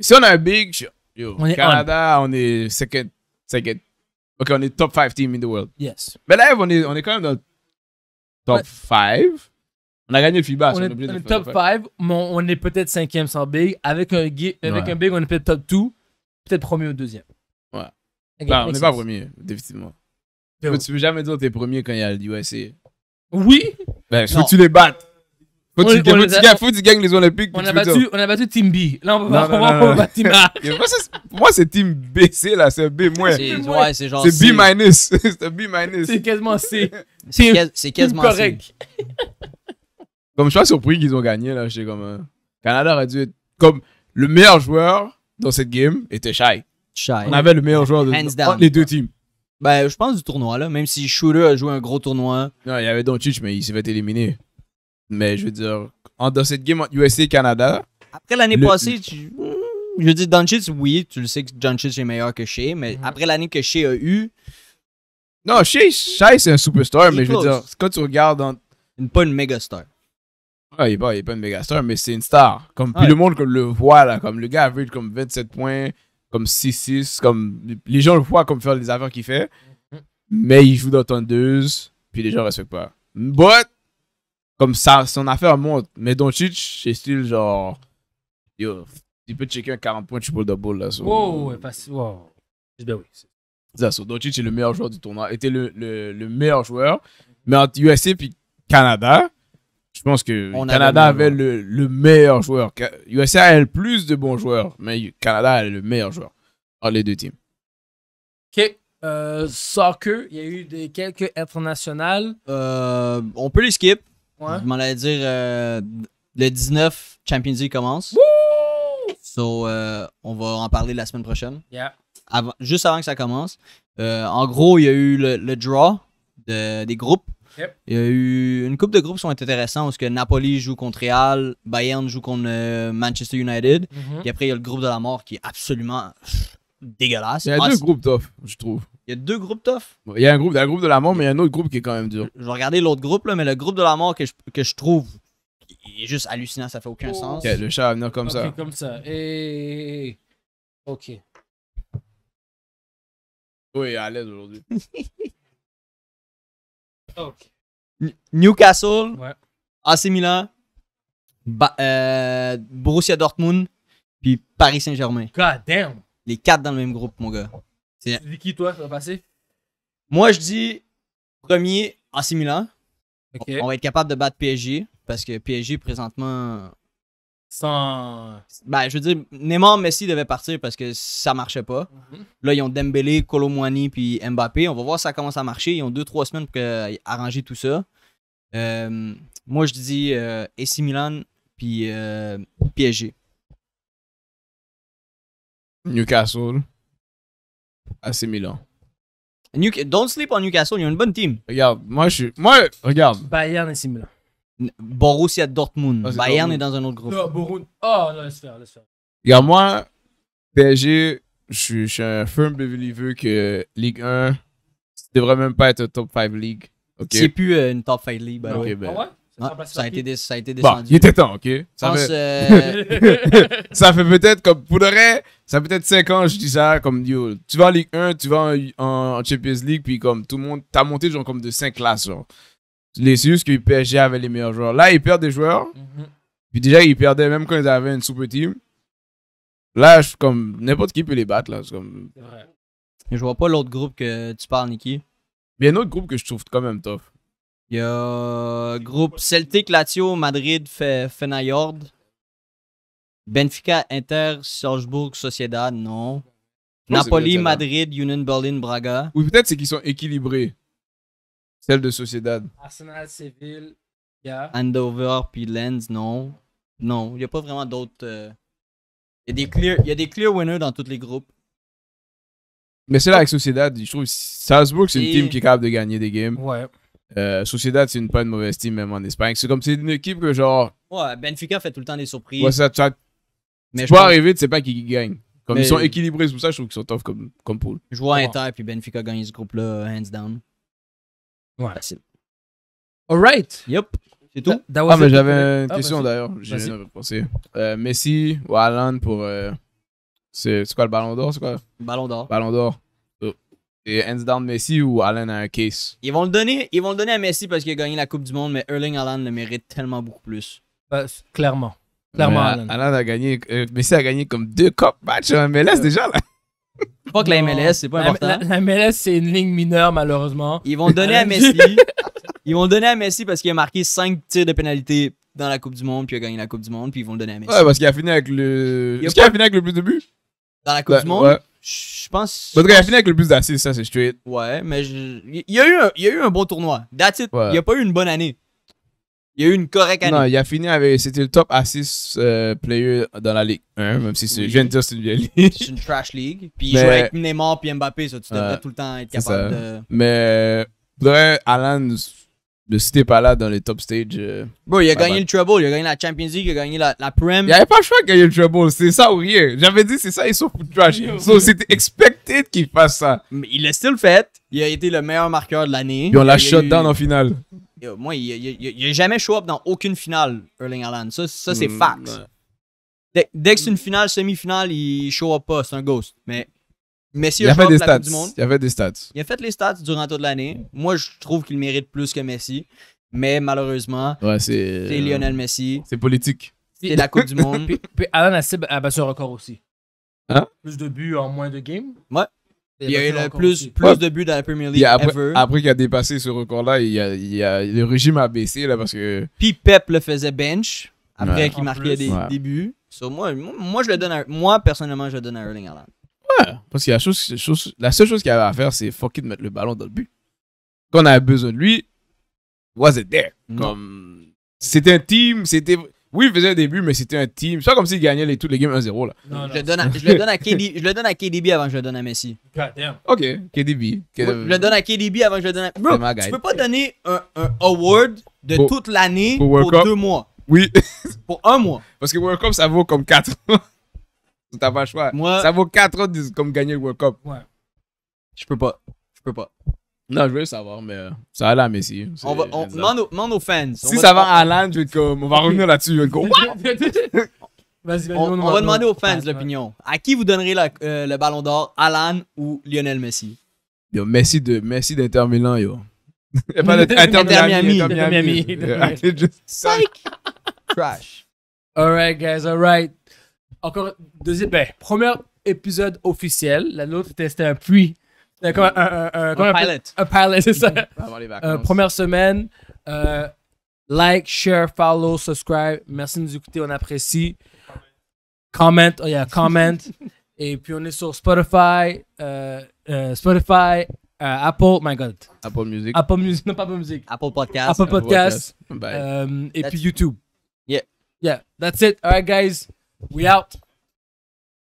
Si on a un big, yo, Canada, on est second, second OK, on est top 5 team in the world. Yes. Mais là, on est, on est quand même dans top 5. On a gagné le FIBA. On, est, top 5, mais on est peut-être 5e sans big. Avec un, avec un big, on est peut-être top 2, peut-être premier ou deuxième. Ouais. bah, on n'est pas premier, définitivement. Tu peux jamais dire que tu es premier quand il y a l'USC. Oui. Ben, faut que tu les battes. Faut que tu gagnes, les Olympiques. On a, battu, on a battu Team B. Là, on va voir Team A. Pour moi, c'est Team BC, là. C'est B-. Ouais, c'est genre. C'est B-. C'est B-. C'est quasiment C. C'est quasiment correct. Comme je suis pas surpris qu'ils ont gagné, là. sais comme. Euh, Canada a dû être. Comme le meilleur joueur dans cette game était shy. shy On avait le meilleur joueur de entre les deux teams. Ben, je pense du tournoi, là. Même si Shooter a joué un gros tournoi. Non, il y avait Doncic, mais il s'est fait éliminer. Mais je veux dire, en dans cette game entre USA et Canada. Après l'année passée, tu... je dis Doncic, oui, tu le sais que Doncic est meilleur que Shea, mais mhm. après l'année que Shea a eu. Non, Shea, Shea c'est un superstar, mais je veux dire, quand tu regardes. il Une, pas une méga star. il n'est pas, ah, pas, une méga star, mais c'est une star. Comme le monde le voit, là, comme le gars average comme 27 points, comme 6-6, comme les gens le voient comme faire les affaires qu'il fait, mhm. mais il joue dans tondeuse puis les gens ne respectent pas. But, comme ça, son affaire monte. Mais Doncic, c'est style genre. Yo, il peut checker un 40 points tu le double là. So. Wow, ouais, passe. Wow. Ben oui. Ça, so, Doncic est le meilleur joueur du tournoi. Était le, le, meilleur joueur. Mais entre USA et Canada, je pense que le Canada avait, le, le, meilleur joueur. USA a le plus de bons joueurs, mais Canada a le meilleur joueur entre les deux teams. OK. Euh, soccer, il y a eu des, quelques internationales. Euh, on peut les skip. Je m'en dire, euh, le 19, Champions League commence. So, euh, on va en parler la semaine prochaine. Yeah. juste avant que ça commence. Euh, en gros, il y a eu le, draw des groupes. Il y a eu une coupe de groupes qui sont intéressants parce que Napoli joue contre Real, Bayern joue contre Manchester United. Et mm-hmm. après, il y a le groupe de la mort qui est absolument dégueulasse. Il y a ah, deux groupes tough, je trouve deux groupes tough. Il y a un groupe, le groupe de la mort, mais il y a un autre groupe qui est quand même dur. Je vais regarder l'autre groupe, là, mais le groupe de la mort que je, trouve est juste hallucinant, ça fait aucun oh. sens. Ok, le chat va venir comme ça. comme ça. Et... Ok. Oui, à l'aise aujourd'hui. ok. Newcastle, ouais. AC Milan, euh, Borussia Dortmund, puis Paris Saint-Germain. God damn! Les quatre dans le même groupe, mon gars. C'est qui, toi, ça va passer? Moi, je dis premier AC Milan. On, va être capable de battre PSG parce que PSG, présentement. Sans. Ben, je veux dire, Neymar, Messi devait partir parce que ça marchait pas. Mhm. Là, ils ont Dembélé, Colomwani puis Mbappé. On va voir ça commence à marcher. Ils ont deux, trois semaines pour euh, arranger tout ça. Euh, moi, je dis euh, AC Milan puis PSG. Newcastle. AC Milan. New... Don't sleep on Newcastle, ils ont une bonne team. Regarde, moi je suis. Moi, regarde. Bayern et Milan. Borussia Dortmund. Bayern est dans un autre groupe. Non, Borussia. Oh, non, laisse faire, laisse faire. Regarde, moi, PSG, je suis un firm believer que Ligue 1, ça devrait même pas être top 5 league. C'est plus euh, une top 5 league. Bah, ben. Ah ah, ça, a été bah, il était temps, OK? Euh, ça, fait... peut-être comme. Pour le reste, ça fait peut-être 5 ans, je dis ça, comme tu vas en Ligue 1, tu vas en, Champions League, puis comme tout le monde, t'as monté genre comme de 5 classes, genre. Les juste que PSG avait les meilleurs joueurs. Là, ils perdent des joueurs. Mhm. Puis déjà, ils perdaient même quand ils avaient une sous team. Là, je, suis comme n'importe qui peut les battre, là. Comme... Je vois pas l'autre groupe que tu parles, Niki. Il un autre groupe que je trouve quand même tough. Il y a euh, groupe Celtic, latio Madrid, fenayord Benfica, Inter, Salzbourg, Sociedad, non. Napoli, hein. Madrid, Union Berlin, Braga. Oui, peut-être c'est qu'ils sont équilibrés. Celle de Sociedad. Arsenal, Séville, yeah. Andover, puis Lens, non. Non, il n'y a pas vraiment d'autres. Euh, il, y a des clear winners dans tous les groupes. Mais c'est là avec Sociedad, je trouve Salzbourg, c'est une team qui est capable de gagner des games. Ouais. Euh, Sociedad, c'est une pas une mauvaise équipe, même en Espagne. C'est comme c'est une équipe que genre. Ouais, Benfica fait tout le temps des surprises. Ouais, ça, ça mais je peux arriver, tu sais pas qui, gagne. Comme ils sont équilibrés, c'est pour ça je trouve qu'ils sont tough comme, comme pool. Je vois un Inter, puis Benfica gagne ce groupe-là, hands down. Ouais. Facile. Alright. Yep. C'est tout. ah, mais j'avais une ah, question d'ailleurs. J'ai pensé. Euh, Messi ou Haaland pour. Euh, c'est quoi le ballon d'or C'est quoi Ballon d'or. Ballon d'or. C'est hands down Messi ou Allen a un case. Ils vont le donner, ils vont le donner à Messi parce qu'il a gagné la Coupe du Monde, mais Erling Allen le mérite tellement beaucoup plus. Bah, clairement. Clairement, Allen. a gagné, euh, Messi a gagné comme deux Cup matchs en MLS déjà là. Pas que la MLS, c'est pas important. La, MLS, c'est une ligne mineure, malheureusement. Ils vont le donner à Messi. ils vont le donner à Messi parce qu'il a marqué 5 tirs de pénalité dans la Coupe du Monde, puis il a gagné la Coupe du Monde, puis ils vont le donner à Messi. Ouais, parce qu'il a fini avec le. est a fini avec le plus de buts Dans la Coupe du Monde ouais. Je pense. il a fini avec le plus d'assises, ça, c'est straight. Ouais, mais il, y a eu un, bon tournoi. That's it. Il n'y a pas eu une bonne année. Il y a eu une correcte année. Non, il a fini avec. C'était le top assist euh, player dans la Ligue 1, même si c'est, je viens de dire c'est une vieille ligue. C'est une trash league. Puis il jouait avec Neymar puis Mbappé, ça, tu devrais tout le temps être capable de. Mais. Vrai, Alan, de pas là dans les top stage. Euh, Bro, il a gagné le Trouble, il a gagné la Champions League, il a gagné la, la Prem. Il avait pas le choix de gagner le Trouble, c'est ça ou rien. J'avais dit, c'est ça, ils sont pour trash. so, c'était expected qu'il fasse ça. il l'a still fait. Il a été le meilleur marqueur de l'année. Puis on l'a shot down en finale. moi, il a jamais show up dans aucune finale, Erling Haaland. Ça, ça c'est mm, fact. Dès, dès que c'est une finale, semi-finale, il show up pas, c'est un ghost. Mais Messi il a, fait des stats. Il a fait des stats. Il a fait les stats durant toute l'année. Moi, je trouve qu'il mérite plus que Messi. Mais malheureusement, c'est Lionel Messi. C'est politique. C'est la Coupe du Monde. Puis, Alan Assib a ce un record aussi. Hein? Plus de buts en moins de games. Ouais. Il y a eu le plus, plus de buts dans la Premier League après, ever. Après qu'il a dépassé ce record-là, il, il a, le régime a baissé là, parce que. Puis Pep le faisait bench après qu'il marquait des, buts. moi, moi, je le donne moi, personnellement, je le donne à Erling Haaland parce que la, chose, la seule chose qu'il avait à faire, c'est fucking mettre le ballon dans le but. Quand on avait besoin de lui, was it there? Comme. C'était un team, c'était. Oui, il faisait un début, mais c'était un team. C'est pas comme s'il gagnait les, toutes les games 1-0. là. Je, le donne à, je, le donne à je le donne à KDB avant que je le donne à Messi. God Ok, KDB. je le donne à KDB avant que je le donne à. Messi tu peux pas donner un, award de toute l'année pour, 2 deux mois. Oui. pour un mois. Parce que World Cup, ça vaut comme quatre. T'as pas le choix. ça vaut 4 ans comme gagner le World Cup. Ouais. Je peux pas. Je peux pas. Non, je veux savoir, mais euh, ça va Messi. Hein. On va, on, aux fans. Si ça va à Alan je vais comme, on va revenir là-dessus. vas on, va demander aux fans l'opinion. À qui vous donnerez euh, le ballon d'or, Alan ou Lionel Messi Yo, Messi de Messi d'Inter Milan, yo. pas d'Inter Miami. Inter Miami. Psych. Trash. All right, guys. All right. Encore deuxième. Ben, premier épisode officiel. la nôtre c'était un puits. Un, un, un, un, un pilot. Un pilot, c'est ça. Mhm. Euh, première semaine. Euh, like, share, follow, subscribe. Merci de nous écouter. On apprécie. Comment. Oh, yeah, comment. Et puis, on est sur Spotify. Euh, euh, Spotify. Apple, my God. Apple Music. Apple Music, non pas Apple Music. Apple Podcast. Apple Podcast. et puis YouTube. Yeah. Yeah, that's it. All guys. We out.